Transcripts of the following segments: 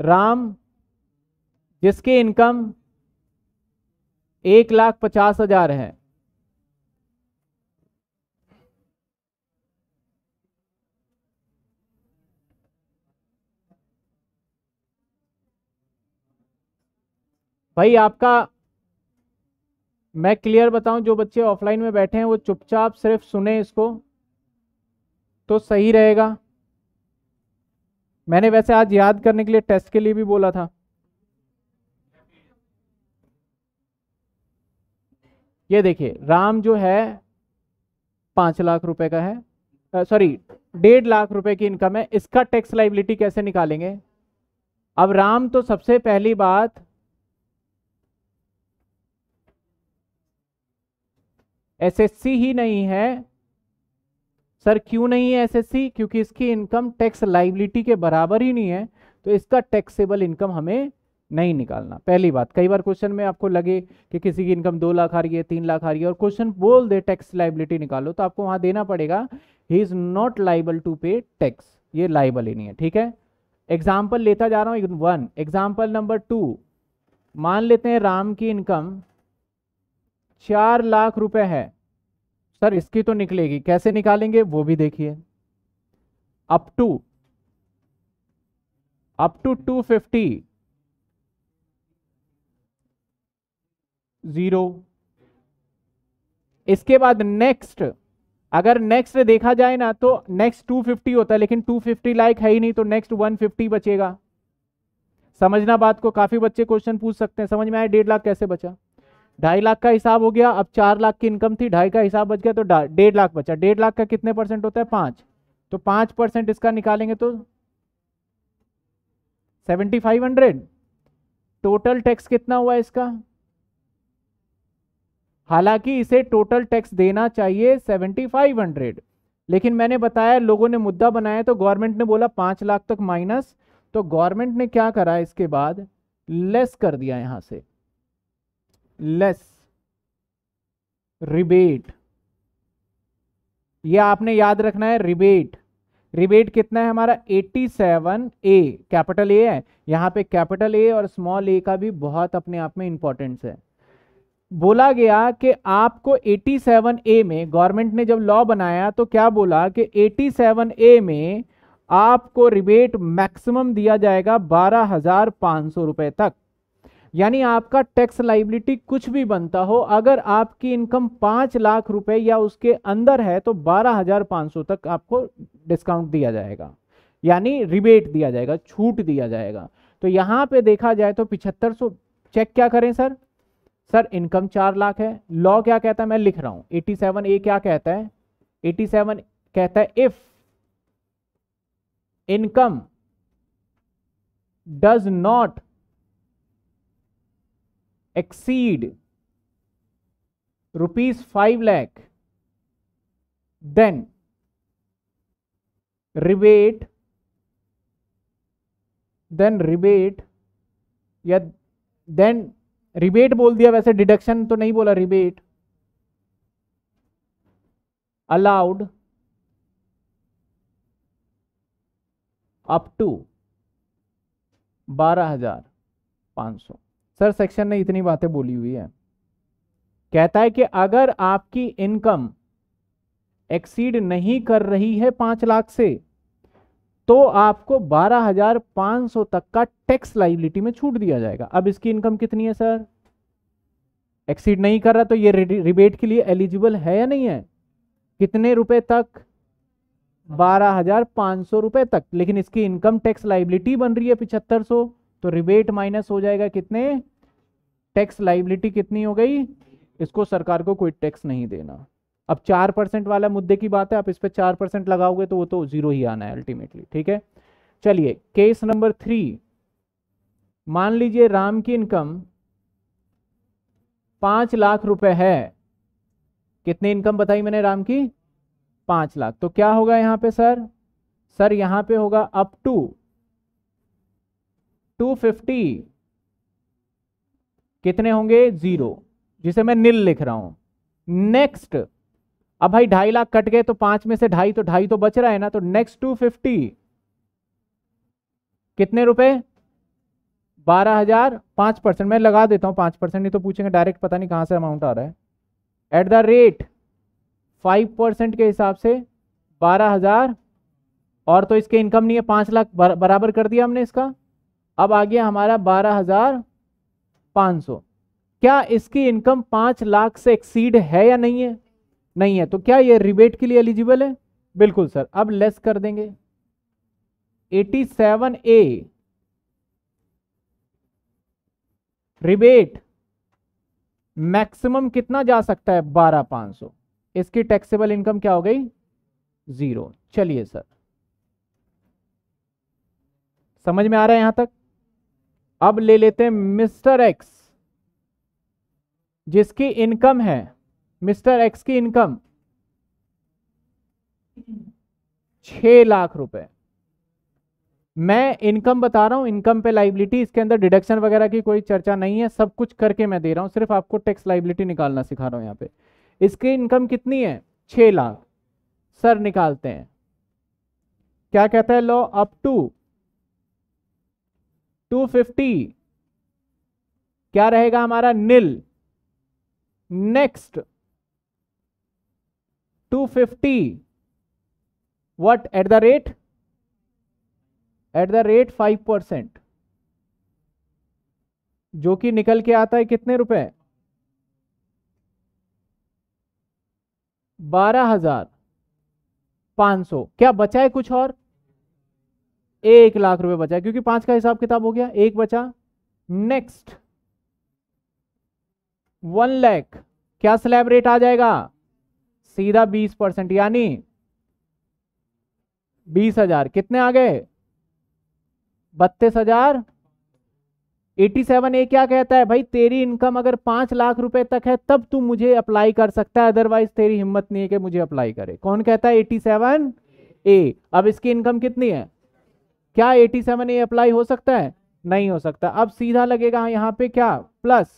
राम जिसकी इनकम एक लाख पचास हजार है भाई आपका मैं क्लियर बताऊं जो बच्चे ऑफलाइन में बैठे हैं वो चुपचाप सिर्फ सुने इसको तो सही रहेगा मैंने वैसे आज याद करने के लिए टेस्ट के लिए भी बोला था ये देखिए राम जो है पांच लाख रुपए का है सॉरी डेढ़ लाख रुपए की इनकम है इसका टैक्स लाइबिलिटी कैसे निकालेंगे अब राम तो सबसे पहली बात एसएससी ही नहीं है सर क्यों नहीं है एसएससी क्योंकि इसकी इनकम टैक्स लाइबिलिटी के बराबर ही नहीं है तो इसका टैक्सेबल इनकम हमें नहीं निकालना पहली बात कई बार क्वेश्चन में आपको लगे कि किसी की इनकम दो लाख आ रही है तीन लाख आ रही है और क्वेश्चन बोल दे टैक्स लाइबिलिटी निकालो तो आपको वहां देना पड़ेगा ही is not liable to pay tax ये लाइबल ही नहीं है ठीक है एग्जाम्पल लेता जा रहा हूं वन एग्जाम्पल नंबर टू मान लेते हैं राम की इनकम चार लाख रुपए है सर इसकी तो निकलेगी कैसे निकालेंगे वो भी देखिए up to up to two fifty zero इसके बाद नेक्स्ट अगर नेक्स्ट देखा जाए ना तो नेक्स्ट 250 होता है लेकिन 250 लाइक है ही नहीं तो नेक्स्ट 150 बचेगा समझना बात को काफी बच्चे क्वेश्चन पूछ सकते हैं समझ में आया डेढ़ लाख कैसे बचा ढाई लाख का हिसाब हो गया अब चार लाख की इनकम थी ढाई का हिसाब बच गया तो डेढ़ लाख बचा डेढ़ लाख का कितने परसेंट होता है पांच तो पांच परसेंट इसका निकालेंगे तो seventy five hundred total tax कितना हुआ इसका हालांकि इसे टोटल टैक्स देना चाहिए सेवेंटी फाइव हंड्रेड लेकिन मैंने बताया लोगों ने मुद्दा बनाया तो गवर्नमेंट ने बोला पांच लाख तक माइनस तो गवर्नमेंट ने क्या करा इसके बाद लेस कर दिया यहां से लेस रिबेट ये आपने याद रखना है रिबेट रिबेट कितना है हमारा 87 ए कैपिटल ए है यहाँ पे कैपिटल ए और स्मॉल ए का भी बहुत अपने आप में इंपॉर्टेंस है बोला गया कि आपको 87 ए में गवर्नमेंट ने जब लॉ बनाया तो क्या बोला कि 87 ए में आपको रिबेट मैक्सिमम दिया जाएगा बारह हजार पांच सौ रुपए तक यानी आपका टैक्स लाइबिलिटी कुछ भी बनता हो अगर आपकी इनकम पाँच लाख रुपए या उसके अंदर है तो बारह हजार पाँच सौ तक आपको डिस्काउंट दिया जाएगा यानी रिबेट दिया जाएगा छूट दिया जाएगा तो यहाँ पे देखा जाए तो पिछहत्तर सौ चेक क्या करें सर सर इनकम चार लाख है लॉ क्या कहता है मैं लिख रहा हूँ एटी सेवन ए क्या कहता है एटी सेवन कहता है if income does not exceed rupees 5 lakh then rebate then rebate या देन रिबेट बोल दिया वैसे डिडक्शन तो नहीं बोला रिबेट अलाउड अप टू बारह हजार पाँच सौ सर सेक्शन ने इतनी बातें बोली हुई है कहता है कि अगर आपकी इनकम एक्सीड नहीं कर रही है पांच लाख से तो आपको बारह हजार पांच सौ तक का टैक्स लाइबिलिटी में छूट दिया जाएगा अब इसकी इनकम कितनी है सर एक्सीड नहीं कर रहा तो ये रिबेट के लिए एलिजिबल है या नहीं है कितने रुपए तक बारह हजार पांच सौ रुपए तक लेकिन इसकी इनकम टैक्स लाइबिलिटी बन रही है पिछहत्तर सौ तो रिबेट माइनस हो जाएगा कितने टैक्स लाइबिलिटी कितनी हो गई इसको सरकार को कोई टैक्स नहीं देना अब चार परसेंट वाला मुद्दे की बात है आप इस पर चार परसेंट लगाओगे तो वो तो जीरो ही आना है अल्टीमेटली ठीक है चलिए केस नंबर थ्री मान लीजिए राम की इनकम पांच लाख रुपए है कितनी इनकम बताई मैंने राम की पांच लाख तो क्या होगा यहां पे सर सर यहां पे होगा अप टू 250 कितने होंगे जीरो जिसे मैं नील लिख रहा हूं नेक्स्ट अब भाई ढाई लाख कट गए तो पांच में से ढाई तो ढाई तो बच रहा है ना तो नेक्स्ट टू फिफ्टी कितने रुपए बारह हजार पांच परसेंट मैं लगा देता हूं पांच परसेंट नहीं तो पूछेंगे डायरेक्ट पता नहीं कहां से अमाउंट आ रहा है at the rate five percent के हिसाब से बारह हजार और तो इसके इनकम नहीं है पांच लाख बराबर कर दिया हमने इसका अब आ गया हमारा बारह हजार पांच सौ क्या इसकी इनकम पांच लाख से एक्सीड है या नहीं है नहीं है तो क्या ये रिबेट के लिए एलिजिबल है बिल्कुल सर अब लेस कर देंगे eighty seven A rebate maximum कितना जा सकता है बारह पांच सौ इसकी टैक्सेबल इनकम क्या हो गई जीरो चलिए सर समझ में आ रहा है यहां तक अब ले लेते हैं मिस्टर एक्स जिसकी इनकम है मिस्टर एक्स की इनकम छ लाख रुपए मैं इनकम बता रहा हूं इनकम पे लाइबिलिटी इसके अंदर डिडक्शन वगैरह की कोई चर्चा नहीं है सब कुछ करके मैं दे रहा हूं सिर्फ आपको टैक्स लाइबिलिटी निकालना सिखा रहा हूं यहां पे इसकी इनकम कितनी है छः लाख सर निकालते हैं क्या कहता है लॉ अप टू 250 क्या रहेगा हमारा nil next 250 what at the rate at the rate 5 percent जो कि निकल के आता है कितने रुपए बारह हजार पांच सौ क्या बचा है कुछ और एक लाख रुपए बचा क्योंकि पांच का हिसाब किताब हो गया एक बचा नेक्स्ट वन लैख क्या स्लैब रेट आ जाएगा सीधा बीस परसेंट यानी बीस हजार कितने आ गए बत्तीस हजार एटी सेवन ए क्या कहता है भाई तेरी इनकम अगर पांच लाख रुपए तक है तब तू मुझे अप्लाई कर सकता है अदरवाइज तेरी हिम्मत नहीं है कि मुझे अप्लाई करे कौन कहता है एटी सेवन ए अब इसकी इनकम कितनी है क्या 87 ए अप्लाई हो सकता है नहीं हो सकता अब सीधा लगेगा यहाँ पे क्या प्लस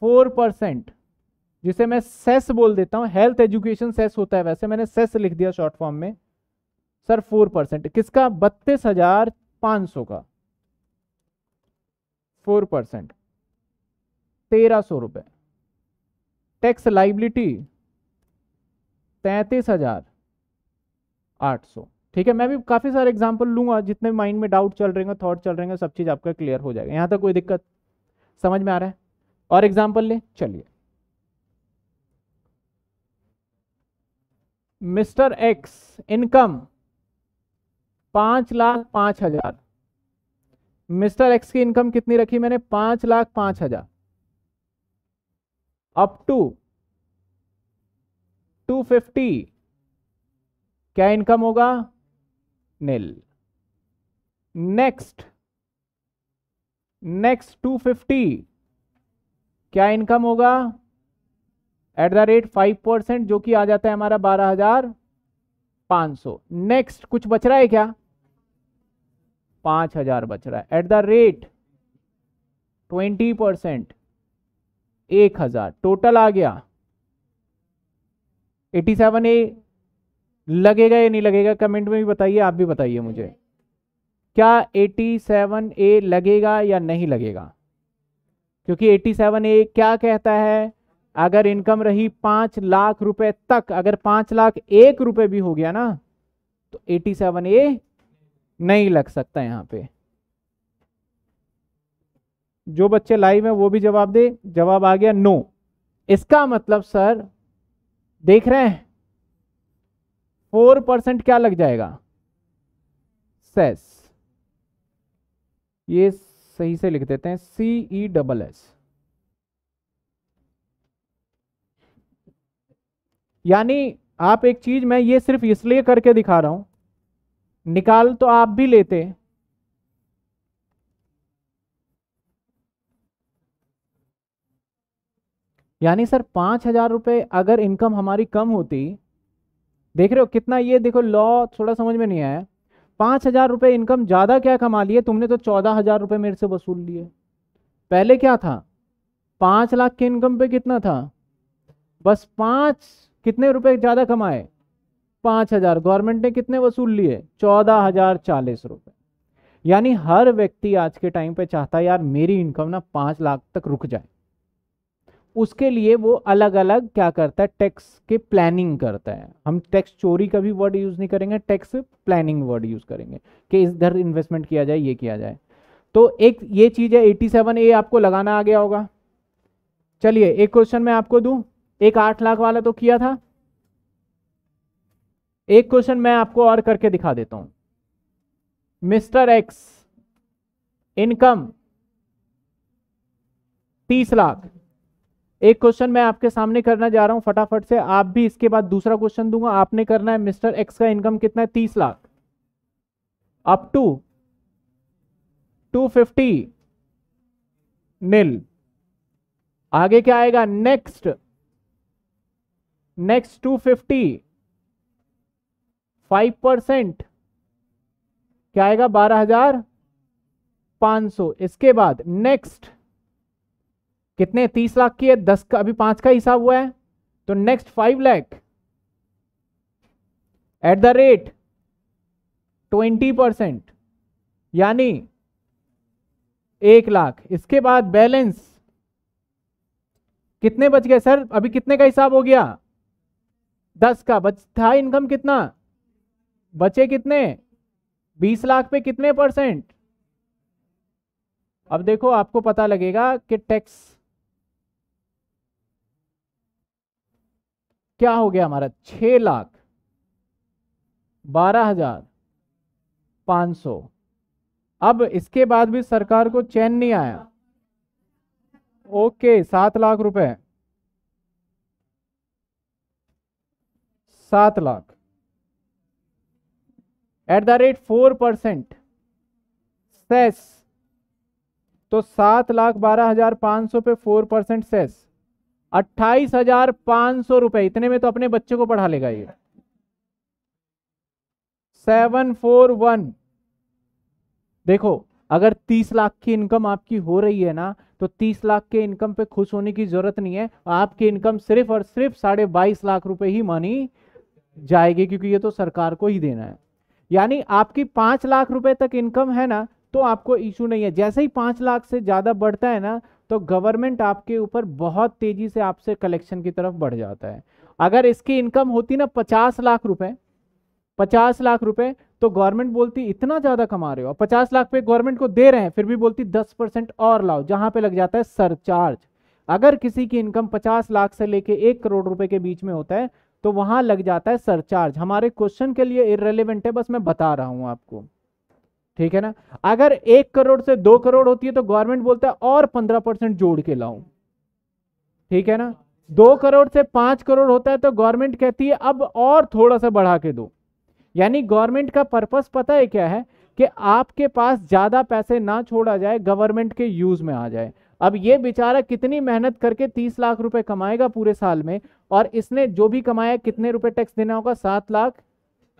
फोर परसेंट जिसे मैं सेस बोल देता हूँ हेल्थ एजुकेशन सेस होता है वैसे मैंने सेस लिख दिया शॉर्ट फॉर्म में सर फोर परसेंट किसका बत्तीस हजार पाँच सौ का फोर परसेंट तेरह सौ रुपये टैक्स लाइबिलिटी तैतीस हजार आठ सौ ठीक है मैं भी काफ़ी सारे एग्जाम्पल लूंगा जितने माइंड में डाउट चल रहे थॉट चल रहे सब चीज़ आपका क्लियर हो जाएगा यहां तक कोई दिक्कत समझ में आ रहा है और एग्जाम्पल ले चलिए मिस्टर एक्स इनकम पांच लाख पांच हजार मिस्टर एक्स की इनकम कितनी रखी मैंने पांच लाख पांच हजार अप टू टू फिफ्टी क्या इनकम होगा nil next next two fifty क्या इनकम होगा at the rate five percent जो कि आ जाता है हमारा बारह हजार पांच सौ नेक्स्ट कुछ बच रहा है क्या पांच हजार बच रहा है at the rate twenty percent एक हजार टोटल आ गया एटी सेवन ए लगेगा या नहीं लगेगा कमेंट में भी बताइए आप भी बताइए मुझे क्या सेवन ए लगेगा या नहीं लगेगा क्योंकि सेवन ए क्या कहता है अगर इनकम रही पांच लाख रुपए तक अगर पांच लाख एक रुपए भी हो गया ना तो सेवन ए नहीं लग सकता यहां पे जो बच्चे लाइव हैं वो भी जवाब दे जवाब आ गया नो इसका मतलब सर देख रहे हैं फोर परसेंट क्या लग जाएगा सेस ये सही से लिख देते हैं सी ई डबल एस यानी आप एक चीज मैं ये सिर्फ इसलिए करके दिखा रहा हूं निकाल तो आप भी लेते यानी सर पांच हजार रुपये अगर इनकम हमारी कम होती देख रहे हो कितना ये देखो लॉ थोड़ा समझ में नहीं आया पाँच हजार रुपये इनकम ज़्यादा क्या कमा लिए तुमने तो चौदह हजार रुपये मेरे से वसूल लिए पहले क्या था पाँच लाख के इनकम पे कितना था बस पाँच कितने रुपए ज़्यादा कमाए पाँच हजार गवर्नमेंट ने कितने वसूल लिए चौदह हजार चालीस रुपये यानी हर व्यक्ति आज के टाइम पे चाहता है यार मेरी इनकम ना पाँच लाख तक रुक जाए उसके लिए वो अलग अलग क्या करता है टैक्स के प्लानिंग करता है हम टैक्स चोरी का भी वर्ड यूज़ नहीं करेंगे टैक्स प्लानिंग वर्ड यूज़ करेंगे कि इधर इन्वेस्टमेंट किया जाए ये किया जाए तो एक ये चीज़ है एटी सेवन ए आपको लगाना आ गया होगा चलिए एक क्वेश्चन मैं आपको दू एक आठ लाख वाला तो किया था एक क्वेश्चन मैं आपको और करके दिखा देता हूं मिस्टर एक्स इनकम तीस लाख एक क्वेश्चन मैं आपके सामने करना जा रहा हूं फटाफट से आप भी इसके बाद दूसरा क्वेश्चन दूंगा आपने करना है मिस्टर एक्स का इनकम कितना है तीस lakh up to two fifty nil आगे क्या आएगा next next two fifty five percent क्या आएगा बारह हजार पांच सौ इसके बाद नेक्स्ट कितने तीस लाख की है दस का अभी पांच का हिसाब हुआ है तो next five lakh at the rate twenty percent यानी एक लाख इसके बाद बैलेंस कितने बच गए सर अभी कितने का हिसाब हो गया दस का बच था इनकम कितना बचे कितने बीस लाख पे कितने परसेंट अब देखो आपको पता लगेगा कि टैक्स क्या हो गया हमारा छ लाख बारह हजार पांच सौ अब इसके बाद भी सरकार को चैन नहीं आया ओके सात लाख रुपए सात lakh at the rate four percent cess तो सात लाख बारह हजार पांच सौ पे फोर परसेंट सेस अट्ठाईस हजार पांच सौ रुपए इतने में तो अपने बच्चे को पढ़ा लेगा ये सेवन फोर वन देखो अगर तीस लाख की इनकम आपकी हो रही है ना तो तीस लाख के इनकम पे खुश होने की जरूरत नहीं है आपकी इनकम सिर्फ और सिर्फ साढ़े बाईस लाख रुपए ही मानी जाएगी क्योंकि ये तो सरकार को ही देना है यानी आपकी पांच लाख रुपए तक इनकम है ना तो आपको इशू नहीं है जैसे ही पांच लाख से ज्यादा बढ़ता है ना तो गवर्नमेंट आपके ऊपर बहुत तेजी से आपसे कलेक्शन की तरफ बढ़ जाता है अगर इसकी इनकम होती ना पचास लाख रुपए पचास लाख रुपए तो गवर्नमेंट बोलती इतना ज़्यादा कमा रहे हो पचास लाख पे गवर्नमेंट को दे रहे हैं फिर भी बोलती दस परसेंट और लाओ जहां पे लग जाता है सरचार्ज अगर किसी की इनकम पचास लाख से लेके एक करोड़ रुपए के बीच में होता है तो वहां लग जाता है सरचार्ज हमारे क्वेश्चन के लिए इरेलीवेंट है बस मैं बता रहा हूं आपको ठीक है ना अगर एक करोड़ से दो करोड़ होती है तो गवर्नमेंट बोलता है और पंद्रह परसेंट जोड़ के लाओ ठीक है ना दो करोड़ से पांच करोड़ होता है तो गवर्नमेंट कहती है अब और थोड़ा सा बढ़ा के दो यानी गवर्नमेंट का पर्पस पता है क्या है कि आपके पास ज़्यादा पैसे ना छोड़ा जाए गवर्नमेंट के यूज़ में आ जाए अब ये बेचारा कितनी मेहनत करके तीस लाख रुपए कमाएगा पूरे साल में और इसने जो भी कमाया कितने रुपए टैक्स देना होगा सात लाख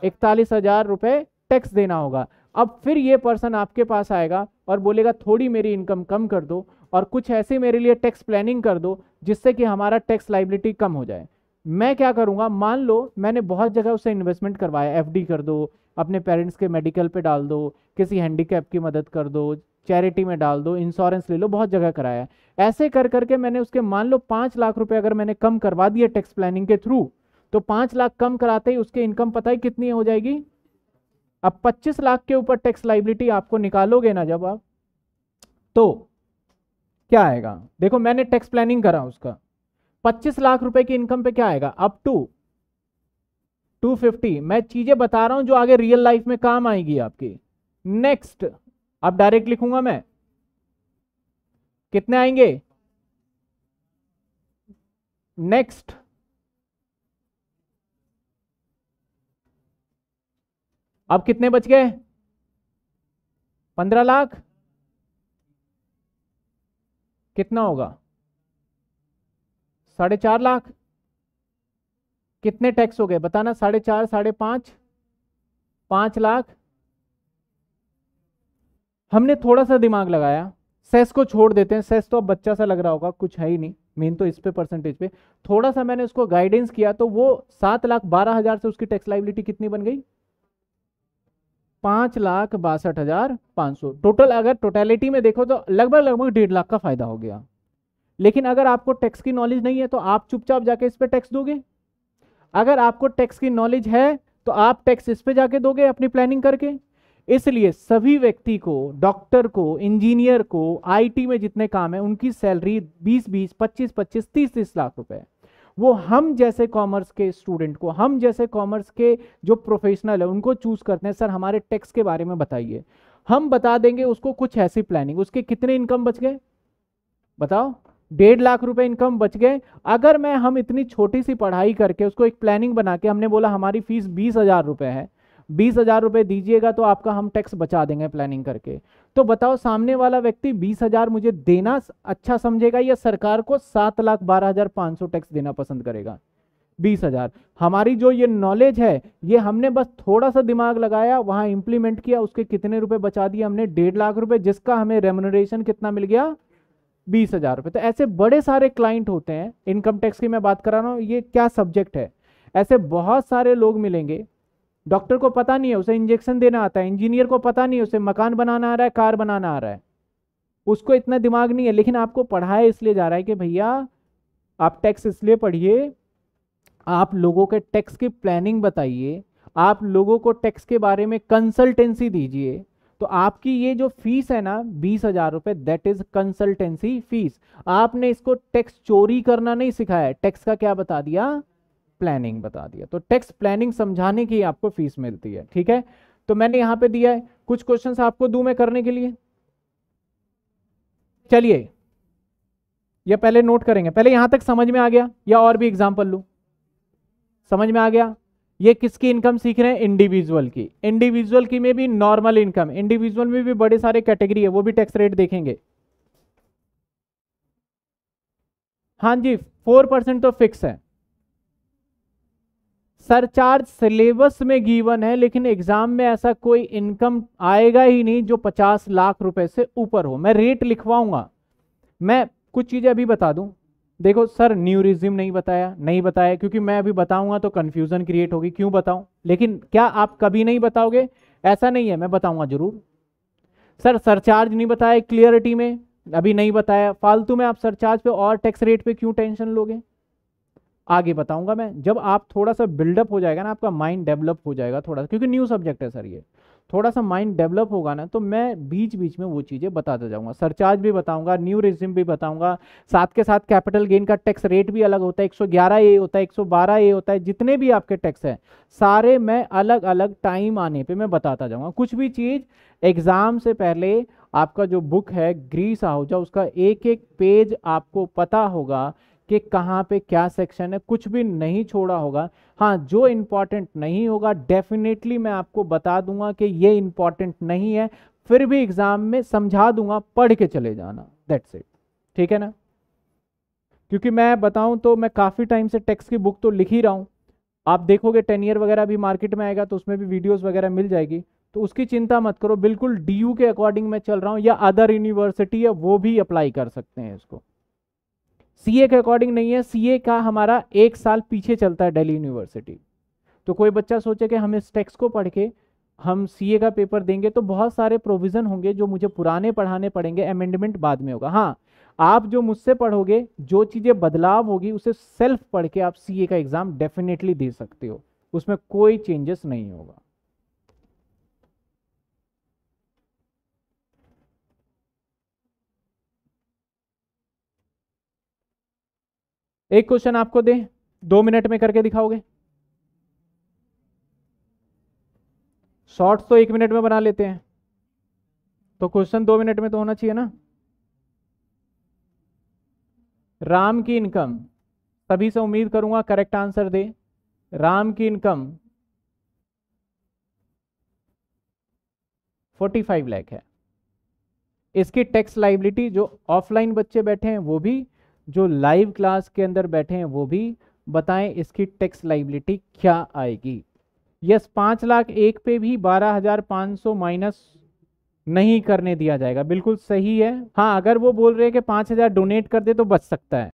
इकतालीस हजार रुपए टैक्स देना होगा अब फिर ये पर्सन आपके पास आएगा और बोलेगा थोड़ी मेरी इनकम कम कर दो और कुछ ऐसे मेरे लिए टैक्स प्लानिंग कर दो जिससे कि हमारा टैक्स लाइबिलिटी कम हो जाए मैं क्या करूँगा मान लो मैंने बहुत जगह उससे इन्वेस्टमेंट करवाया एफ कर दो अपने पेरेंट्स के मेडिकल पर डाल दो किसी हैंडीकैप की मदद कर दो चैरिटी में डाल दो इंश्योरेंस ले लो बहुत जगह कराया ऐसे कर करके मैंने उसके मान लो पाँच लाख रुपए अगर मैंने कम करवा दिए टैक्स प्लानिंग के थ्रू तो पाँच लाख कम कराते ही उसके इनकम पता ही कितनी हो जाएगी अब 25 लाख के ऊपर टैक्स लाइबिलिटी आपको निकालोगे ना जब आप तो क्या आएगा देखो मैंने टैक्स प्लानिंग करा उसका 25 लाख रुपए की इनकम पे क्या आएगा अप टू 250 मैं चीजें बता रहा हूं जो आगे रियल लाइफ में काम आएगी आपकी नेक्स्ट अब डायरेक्ट लिखूंगा मैं कितने आएंगे नेक्स्ट अब कितने बच गए पंद्रह लाख कितना होगा साढ़े चार लाख कितने टैक्स हो गए बताना साढ़े चार साढ़े पांच पांच लाख हमने थोड़ा सा दिमाग लगाया सेस को छोड़ देते हैं सेस तो अब बच्चा सा लग रहा होगा कुछ है ही नहीं मेन तो इस पे परसेंटेज पे थोड़ा सा मैंने उसको गाइडेंस किया तो वो सात लाख बारह हजार से उसकी टैक्स लाइबिलिटी कितनी बन गई पांच लाख बासठ हजार पाँच सौ टोटल अगर टोटलिटी में देखो तो लगभग लगभग डेढ़ लाख का फायदा हो गया लेकिन अगर आपको टैक्स की नॉलेज नहीं है तो आप चुपचाप जाके इस पर टैक्स दोगे अगर आपको टैक्स की नॉलेज है तो आप टैक्स इस पर जाके दोगे अपनी प्लानिंग करके इसलिए सभी व्यक्ति को डॉक्टर को इंजीनियर को आईटी में जितने काम है उनकी सैलरी 20 20 25 25 30 30 लाख रुपए वो हम जैसे कॉमर्स के स्टूडेंट को हम जैसे कॉमर्स के जो प्रोफेशनल है उनको चूज़ करते हैं सर हमारे टैक्स के बारे में बताइए हम बता देंगे उसको कुछ ऐसी प्लानिंग उसके कितने इनकम बच गए बताओ डेढ़ लाख रुपए इनकम बच गए अगर मैं हम इतनी छोटी सी पढ़ाई करके उसको एक प्लानिंग बना के हमने बोला हमारी फीस बीस हज़ार रुपए है बीस हजार रुपये दीजिएगा तो आपका हम टैक्स बचा देंगे प्लानिंग करके तो बताओ सामने वाला व्यक्ति बीस हजार मुझे देना अच्छा समझेगा या सरकार को सात लाख बारह हजार पाँच सौ टैक्स देना पसंद करेगा बीस हजार हमारी जो ये नॉलेज है ये हमने बस थोड़ा सा दिमाग लगाया वहाँ इम्प्लीमेंट किया उसके कितने रुपए बचा दिए हमने डेढ़ लाख रुपए जिसका हमें रेमोनरेशन कितना मिल गया बीस हजार रुपये तो ऐसे बड़े सारे क्लाइंट होते हैं इनकम टैक्स की मैं बात करा रहा हूँ ये क्या सब्जेक्ट है ऐसे बहुत सारे लोग मिलेंगे डॉक्टर को पता नहीं है उसे इंजेक्शन देना आता है इंजीनियर को पता नहीं है उसे मकान बनाना आ रहा है कार बनाना आ रहा है उसको इतना दिमाग नहीं है लेकिन आपको पढ़ाया इसलिए जा रहा है कि भैया आप टैक्स इसलिए पढ़िए आप लोगों के टैक्स की प्लानिंग बताइए आप लोगों को टैक्स के बारे में कंसल्टेंसी दीजिए तो आपकी ये जो फीस है ना बीस हजार रुपये दैट इज कंसल्टेंसी फीस आपने इसको टैक्स चोरी करना नहीं सिखाया टैक्स का क्या बता दिया प्लानिंग बता दिया तो टैक्स प्लानिंग समझाने की आपको फीस मिलती है ठीक है तो मैंने यहां पे दिया है कुछ क्वेश्चंस आपको दू मैं करने के लिए चलिए या पहले नोट करेंगे पहले यहां तक समझ में आ गया या और भी एग्जाम्पल लू समझ में आ गया ये किसकी इनकम सीख रहे हैं इंडिविजुअल की इंडिविजुअल की में भी नॉर्मल इनकम इंडिविजुअल में भी बड़े सारे कैटेगरी है वो भी टैक्स रेट देखेंगे हाँ जी फोर परसेंट तो फिक्स है सरचार्ज सिलेबस में गीवन है लेकिन एग्जाम में ऐसा कोई इनकम आएगा ही नहीं जो 50 लाख रुपए से ऊपर हो मैं रेट लिखवाऊंगा मैं कुछ चीज़ें अभी बता दूं देखो सर न्यूरिज्म नहीं बताया नहीं बताया क्योंकि मैं अभी बताऊंगा तो कन्फ्यूजन क्रिएट होगी क्यों बताऊं लेकिन क्या आप कभी नहीं बताओगे ऐसा नहीं है मैं बताऊंगा जरूर सर सरचार्ज नहीं बताया क्लियरिटी में अभी नहीं बताया फालतू में आप सरचार्ज पे और टैक्स रेट पे क्यों टेंशन लोगे आगे बताऊंगा मैं जब आप थोड़ा सा बिल्डअप हो जाएगा ना आपका माइंड डेवलप हो जाएगा थोड़ा सा क्योंकि न्यू सब्जेक्ट है सर ये थोड़ा सा माइंड डेवलप होगा ना तो मैं बीच बीच में वो चीज़ें बताता जाऊंगा सरचार्ज भी बताऊंगा न्यू रिज्यूम भी बताऊंगा साथ के साथ कैपिटल गेन का टैक्स रेट भी अलग होता है 111 ए होता है 112 ए होता है जितने भी आपके टैक्स हैं सारे मैं अलग अलग टाइम आने पर मैं बताता जाऊँगा कुछ भी चीज़ एग्ज़ाम से पहले आपका जो बुक है ग्रीस आहूजा उसका एक एक पेज आपको पता होगा कि कहाँ पे क्या सेक्शन है कुछ भी नहीं छोड़ा होगा हाँ जो इम्पॉर्टेंट नहीं होगा डेफिनेटली मैं आपको बता दूंगा कि ये इम्पॉर्टेंट नहीं है फिर भी एग्ज़ाम में समझा दूंगा पढ़ के चले जाना दैट्स इट ठीक है ना क्योंकि मैं बताऊं तो मैं काफ़ी टाइम से टेक्स्ट की बुक तो लिख ही रहा हूँ आप देखोगे टेन ईयर वगैरह भी मार्केट में आएगा तो उसमें भी वीडियोस वगैरह मिल जाएगी तो उसकी चिंता मत करो बिल्कुल डीयू के अकॉर्डिंग मैं चल रहा हूँ या अदर यूनिवर्सिटी है वो भी अप्लाई कर सकते हैं इसको सीए के अकॉर्डिंग नहीं है सीए का हमारा एक साल पीछे चलता है दिल्ली यूनिवर्सिटी तो कोई बच्चा सोचे कि हम इस टेक्स्ट को पढ़ के हम सीए का पेपर देंगे तो बहुत सारे प्रोविज़न होंगे जो मुझे पुराने पढ़ाने पड़ेंगे अमेंडमेंट बाद में होगा हाँ आप जो मुझसे पढ़ोगे जो चीज़ें बदलाव होगी उसे सेल्फ पढ़ के आप सीए का एग्ज़ाम डेफिनेटली दे सकते हो उसमें कोई चेंजेस नहीं होगा एक क्वेश्चन आपको दे दो मिनट में करके दिखाओगे शॉर्ट्स तो एक मिनट में बना लेते हैं तो क्वेश्चन दो मिनट में तो होना चाहिए ना राम की इनकम सभी से उम्मीद करूंगा करेक्ट आंसर दे राम की इनकम 45 लाख है इसकी टैक्स लाइबिलिटी जो ऑफलाइन बच्चे बैठे हैं वो भी जो लाइव क्लास के अंदर बैठे हैं वो भी बताएं इसकी टैक्स लाइबिलिटी क्या आएगी यस पाँच लाख एक पे भी बारह हजार पाँच सौ माइनस नहीं करने दिया जाएगा बिल्कुल सही है हाँ अगर वो बोल रहे हैं कि पाँच हजार डोनेट कर दे तो बच सकता है